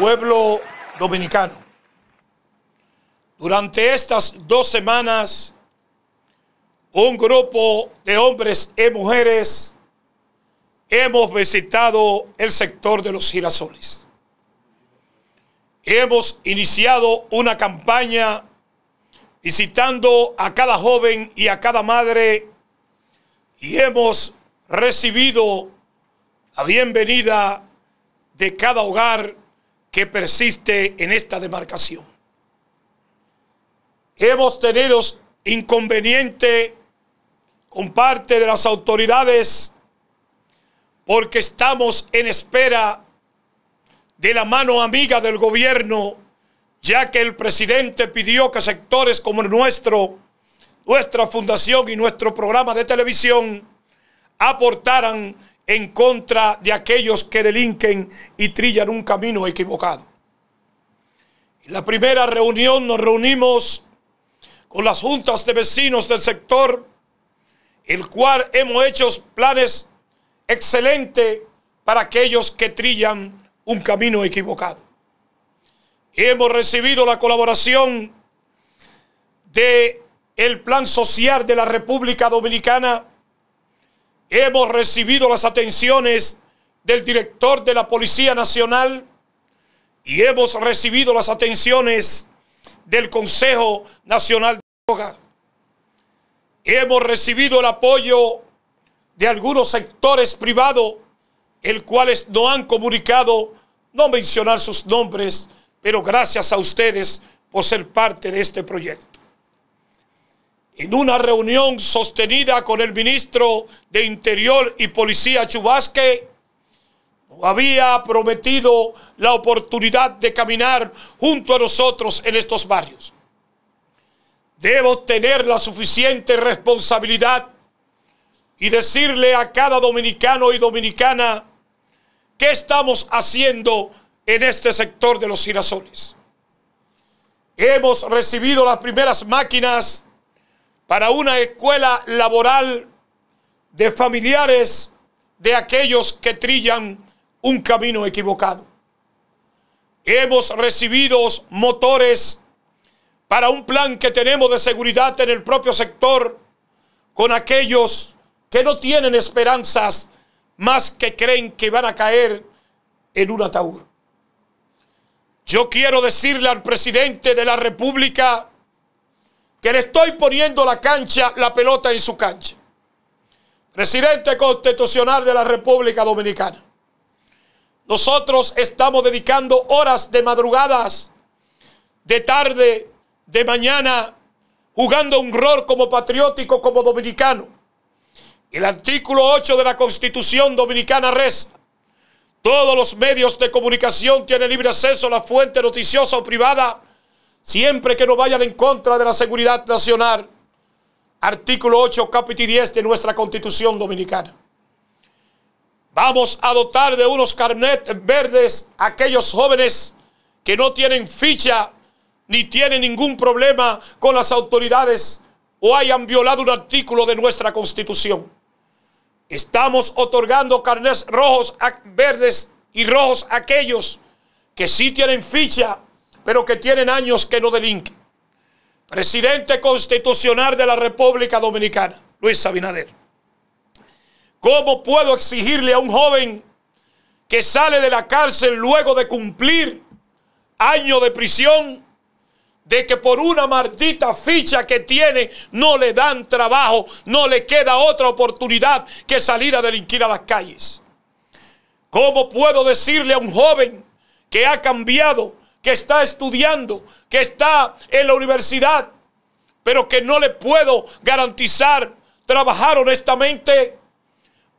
pueblo dominicano. Durante estas dos semanas, un grupo de hombres y mujeres hemos visitado el sector de los girasoles. Hemos iniciado una campaña visitando a cada joven y a cada madre y hemos recibido la bienvenida de cada hogar que persiste en esta demarcación. Hemos tenido inconveniente con parte de las autoridades porque estamos en espera de la mano amiga del gobierno, ya que el presidente pidió que sectores como nuestro, nuestra fundación y nuestro programa de televisión aportaran en contra de aquellos que delinquen y trillan un camino equivocado. En la primera reunión nos reunimos con las juntas de vecinos del sector, el cual hemos hecho planes excelentes para aquellos que trillan un camino equivocado. Hemos recibido la colaboración de el Plan Social de la República Dominicana Hemos recibido las atenciones del director de la Policía Nacional y hemos recibido las atenciones del Consejo Nacional de Hogar. Hemos recibido el apoyo de algunos sectores privados, el cuales no han comunicado, no mencionar sus nombres, pero gracias a ustedes por ser parte de este proyecto. En una reunión sostenida con el ministro de Interior y Policía Chubasque, había prometido la oportunidad de caminar junto a nosotros en estos barrios. Debo tener la suficiente responsabilidad y decirle a cada dominicano y dominicana qué estamos haciendo en este sector de los girasoles. Hemos recibido las primeras máquinas para una escuela laboral de familiares de aquellos que trillan un camino equivocado. Hemos recibido motores para un plan que tenemos de seguridad en el propio sector con aquellos que no tienen esperanzas más que creen que van a caer en un ataúd. Yo quiero decirle al presidente de la República que le estoy poniendo la cancha, la pelota en su cancha. Presidente constitucional de la República Dominicana. Nosotros estamos dedicando horas de madrugadas, de tarde, de mañana, jugando un rol como patriótico, como dominicano. El artículo 8 de la Constitución Dominicana reza, todos los medios de comunicación tienen libre acceso a la fuente noticiosa o privada siempre que no vayan en contra de la seguridad nacional, artículo 8, capítulo 10 de nuestra Constitución Dominicana. Vamos a dotar de unos carnets verdes a aquellos jóvenes que no tienen ficha ni tienen ningún problema con las autoridades o hayan violado un artículo de nuestra Constitución. Estamos otorgando carnets rojos, verdes y rojos a aquellos que sí tienen ficha pero que tienen años que no delinquen. Presidente constitucional de la República Dominicana, Luis Abinader. ¿Cómo puedo exigirle a un joven que sale de la cárcel luego de cumplir años de prisión de que por una maldita ficha que tiene no le dan trabajo, no le queda otra oportunidad que salir a delinquir a las calles? ¿Cómo puedo decirle a un joven que ha cambiado que está estudiando, que está en la universidad, pero que no le puedo garantizar trabajar honestamente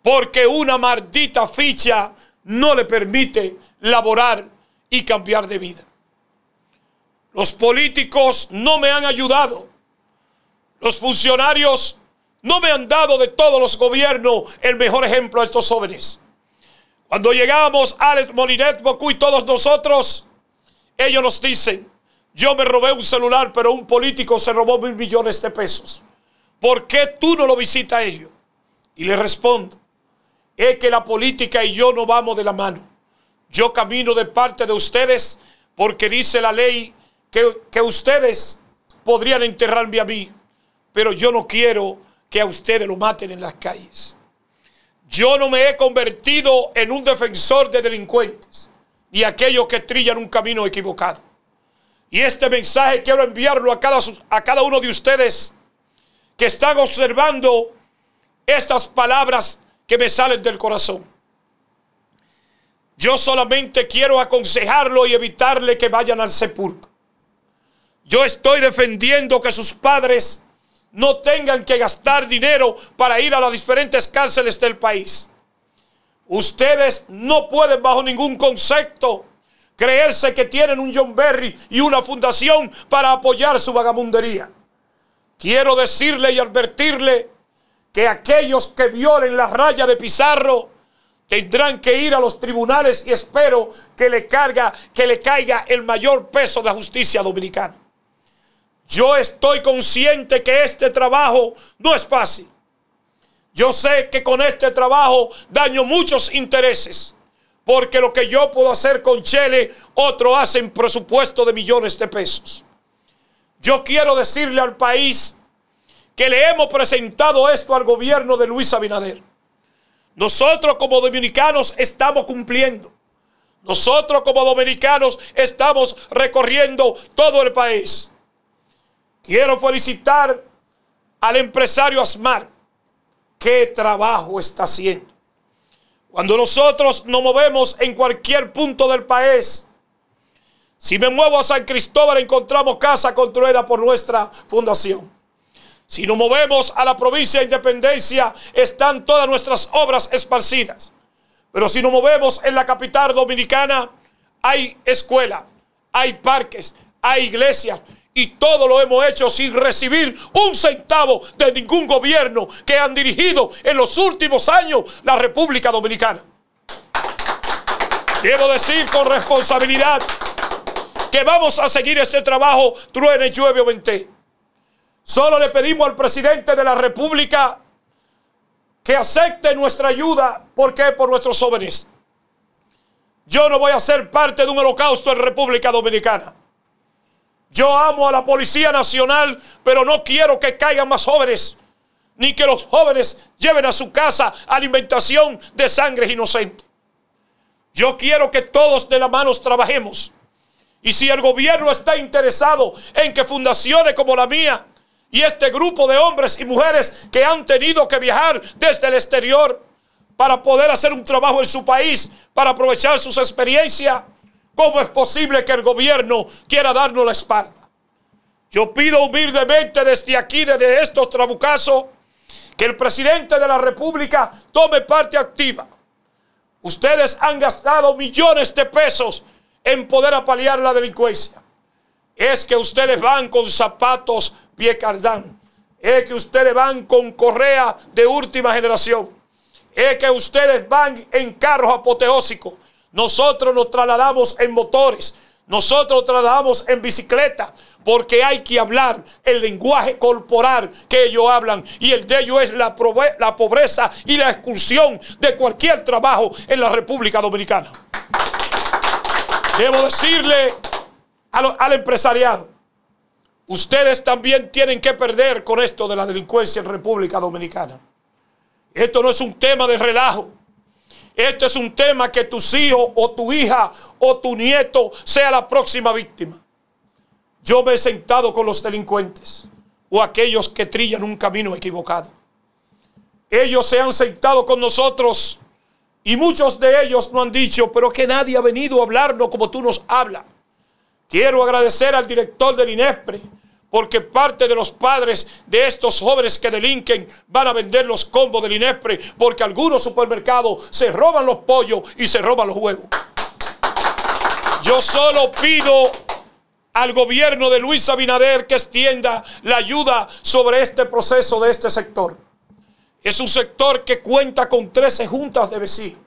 porque una maldita ficha no le permite laborar y cambiar de vida. Los políticos no me han ayudado. Los funcionarios no me han dado de todos los gobiernos el mejor ejemplo a estos jóvenes. Cuando llegamos, Alex Molinet, Bocu y todos nosotros, ellos nos dicen, yo me robé un celular, pero un político se robó mil millones de pesos. ¿Por qué tú no lo visitas a ellos? Y le respondo, es que la política y yo no vamos de la mano. Yo camino de parte de ustedes porque dice la ley que, que ustedes podrían enterrarme a mí, pero yo no quiero que a ustedes lo maten en las calles. Yo no me he convertido en un defensor de delincuentes y aquellos que trillan un camino equivocado. Y este mensaje quiero enviarlo a cada, a cada uno de ustedes que están observando estas palabras que me salen del corazón. Yo solamente quiero aconsejarlo y evitarle que vayan al sepulcro. Yo estoy defendiendo que sus padres no tengan que gastar dinero para ir a las diferentes cárceles del país. Ustedes no pueden bajo ningún concepto creerse que tienen un John Berry y una fundación para apoyar su vagabundería. Quiero decirle y advertirle que aquellos que violen la raya de Pizarro tendrán que ir a los tribunales y espero que le, carga, que le caiga el mayor peso de la justicia dominicana. Yo estoy consciente que este trabajo no es fácil. Yo sé que con este trabajo daño muchos intereses, porque lo que yo puedo hacer con Chele, otro hace en presupuesto de millones de pesos. Yo quiero decirle al país que le hemos presentado esto al gobierno de Luis Abinader. Nosotros como dominicanos estamos cumpliendo. Nosotros como dominicanos estamos recorriendo todo el país. Quiero felicitar al empresario Asmar, qué trabajo está haciendo. Cuando nosotros nos movemos en cualquier punto del país, si me muevo a San Cristóbal encontramos casa construida por nuestra fundación. Si nos movemos a la provincia de Independencia, están todas nuestras obras esparcidas. Pero si nos movemos en la capital dominicana, hay escuela, hay parques, hay iglesias, y todo lo hemos hecho sin recibir un centavo de ningún gobierno que han dirigido en los últimos años la República Dominicana. Quiero decir con responsabilidad que vamos a seguir este trabajo, truene, llueve o vente. Solo le pedimos al presidente de la República que acepte nuestra ayuda, porque por nuestros jóvenes. Yo no voy a ser parte de un holocausto en República Dominicana. Yo amo a la Policía Nacional, pero no quiero que caigan más jóvenes, ni que los jóvenes lleven a su casa alimentación de sangre inocente. Yo quiero que todos de la mano trabajemos. Y si el gobierno está interesado en que fundaciones como la mía y este grupo de hombres y mujeres que han tenido que viajar desde el exterior para poder hacer un trabajo en su país, para aprovechar sus experiencias, ¿Cómo es posible que el gobierno quiera darnos la espalda? Yo pido humildemente desde aquí, desde estos trabucazos, que el presidente de la República tome parte activa. Ustedes han gastado millones de pesos en poder apalear la delincuencia. Es que ustedes van con zapatos pie cardán. Es que ustedes van con correa de última generación. Es que ustedes van en carros apoteósicos nosotros nos trasladamos en motores. Nosotros nos trasladamos en bicicleta porque hay que hablar el lenguaje corporal que ellos hablan y el de ellos es la, pobreza y la exclusión de cualquier trabajo en la República Dominicana. Debo decirle al empresariado, ustedes también tienen que perder con esto de la delincuencia en República Dominicana. Esto no es un tema de relajo. Esto es un tema que tu hijos o tu hija o tu nieto sea la próxima víctima. Yo me he sentado con los delincuentes o aquellos que trillan un camino equivocado. Ellos se han sentado con nosotros y muchos de ellos no han dicho, pero que nadie ha venido a hablarnos como tú nos hablas. Quiero agradecer al director del INESPRE porque parte de los padres de estos jóvenes que delinquen van a vender los combos del INEPRE, porque algunos supermercados se roban los pollos y se roban los huevos. Yo solo pido al gobierno de Luis Abinader que extienda la ayuda sobre este proceso de este sector. Es un sector que cuenta con 13 juntas de vecinos.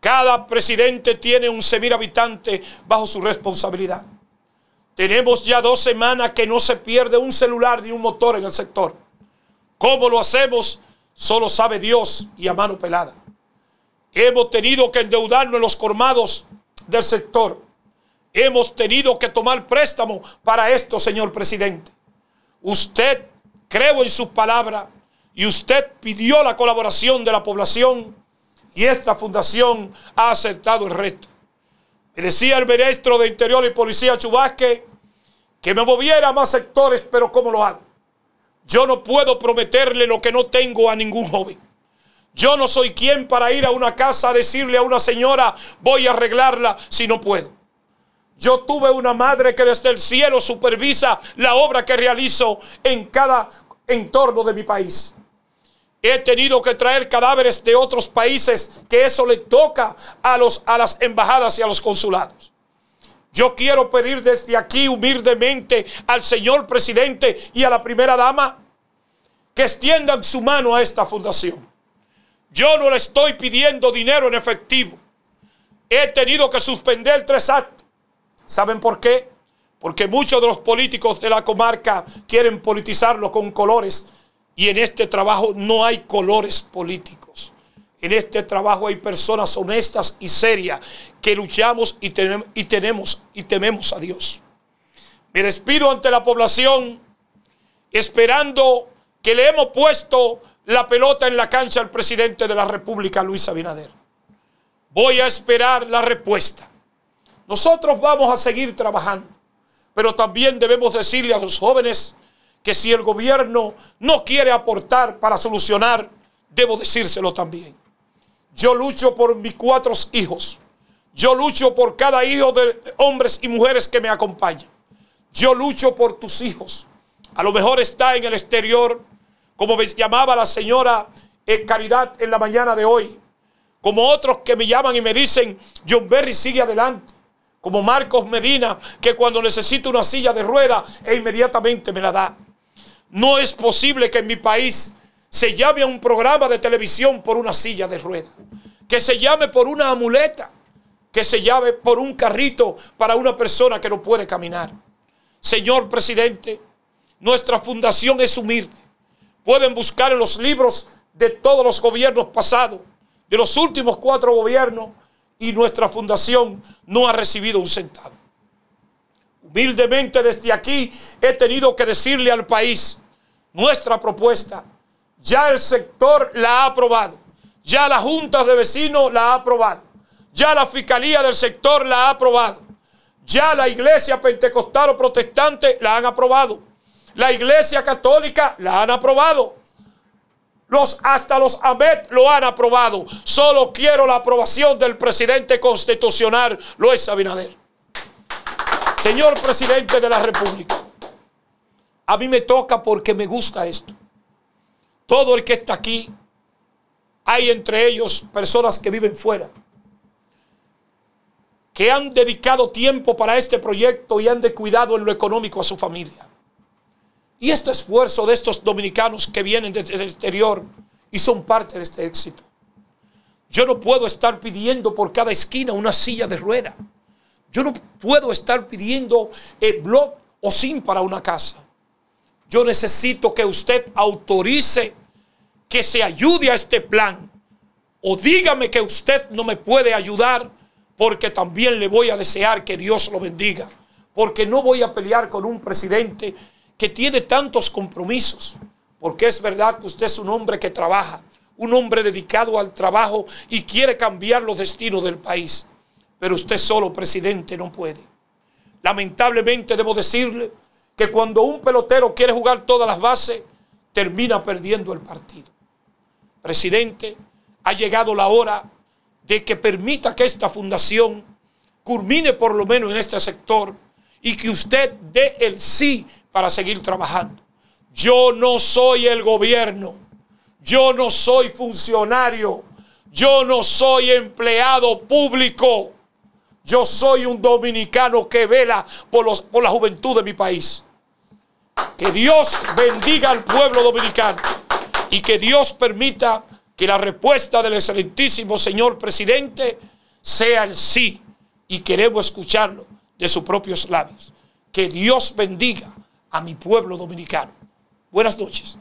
Cada presidente tiene un semirhabitante habitante bajo su responsabilidad. Tenemos ya dos semanas que no se pierde un celular ni un motor en el sector. ¿Cómo lo hacemos? Solo sabe Dios y a mano pelada. Hemos tenido que endeudarnos los cormados del sector. Hemos tenido que tomar préstamo para esto, señor presidente. Usted creo en sus palabras y usted pidió la colaboración de la población y esta fundación ha aceptado el resto decía el ministro de Interior y Policía Chubasque que me moviera a más sectores, pero ¿cómo lo hago? Yo no puedo prometerle lo que no tengo a ningún joven. Yo no soy quien para ir a una casa a decirle a una señora, voy a arreglarla si no puedo. Yo tuve una madre que desde el cielo supervisa la obra que realizo en cada entorno de mi país. He tenido que traer cadáveres de otros países, que eso le toca a, los, a las embajadas y a los consulados. Yo quiero pedir desde aquí humildemente al señor presidente y a la primera dama que extiendan su mano a esta fundación. Yo no le estoy pidiendo dinero en efectivo. He tenido que suspender tres actos. ¿Saben por qué? Porque muchos de los políticos de la comarca quieren politizarlo con colores y en este trabajo no hay colores políticos. En este trabajo hay personas honestas y serias que luchamos y, tenemos y, tenemos, y tememos a Dios. Me despido ante la población esperando que le hemos puesto la pelota en la cancha al presidente de la República, Luis Abinader. Voy a esperar la respuesta. Nosotros vamos a seguir trabajando, pero también debemos decirle a los jóvenes que si el gobierno no quiere aportar para solucionar, debo decírselo también. Yo lucho por mis cuatro hijos. Yo lucho por cada hijo de hombres y mujeres que me acompañan. Yo lucho por tus hijos. A lo mejor está en el exterior, como me llamaba la señora Caridad en la mañana de hoy. Como otros que me llaman y me dicen, John Berry sigue adelante. Como Marcos Medina, que cuando necesito una silla de rueda, e inmediatamente me la da. No es posible que en mi país se llame a un programa de televisión por una silla de ruedas, que se llame por una amuleta, que se llame por un carrito para una persona que no puede caminar. Señor presidente, nuestra fundación es humilde. Pueden buscar en los libros de todos los gobiernos pasados, de los últimos cuatro gobiernos, y nuestra fundación no ha recibido un centavo. Humildemente desde aquí he tenido que decirle al país, nuestra propuesta. Ya el sector la ha aprobado. Ya la Junta de Vecinos la ha aprobado. Ya la Fiscalía del sector la ha aprobado. Ya la Iglesia Pentecostal o Protestante la han aprobado. La Iglesia Católica la han aprobado. Los, hasta los AMET lo han aprobado. Solo quiero la aprobación del presidente constitucional Luis Abinader. Señor presidente de la República. A mí me toca porque me gusta esto. Todo el que está aquí, hay entre ellos personas que viven fuera, que han dedicado tiempo para este proyecto y han descuidado en lo económico a su familia. Y este esfuerzo de estos dominicanos que vienen desde el exterior y son parte de este éxito. Yo no puedo estar pidiendo por cada esquina una silla de rueda. Yo no puedo estar pidiendo el eh, blog o sim para una casa. Yo necesito que usted autorice que se ayude a este plan. O dígame que usted no me puede ayudar porque también le voy a desear que Dios lo bendiga. Porque no voy a pelear con un presidente que tiene tantos compromisos. Porque es verdad que usted es un hombre que trabaja, un hombre dedicado al trabajo y quiere cambiar los destinos del país. Pero usted solo, presidente, no puede. Lamentablemente debo decirle cuando un pelotero quiere jugar todas las bases, termina perdiendo el partido. Presidente, ha llegado la hora de que permita que esta fundación culmine por lo menos en este sector y que usted dé el sí para seguir trabajando. Yo no soy el gobierno, yo no soy funcionario, yo no soy empleado público, yo soy un dominicano que vela por, por la juventud de mi país. Que Dios bendiga al pueblo dominicano y que Dios permita que la respuesta del excelentísimo señor presidente sea el sí. Y queremos escucharlo de sus propios labios. Que Dios bendiga a mi pueblo dominicano. Buenas noches.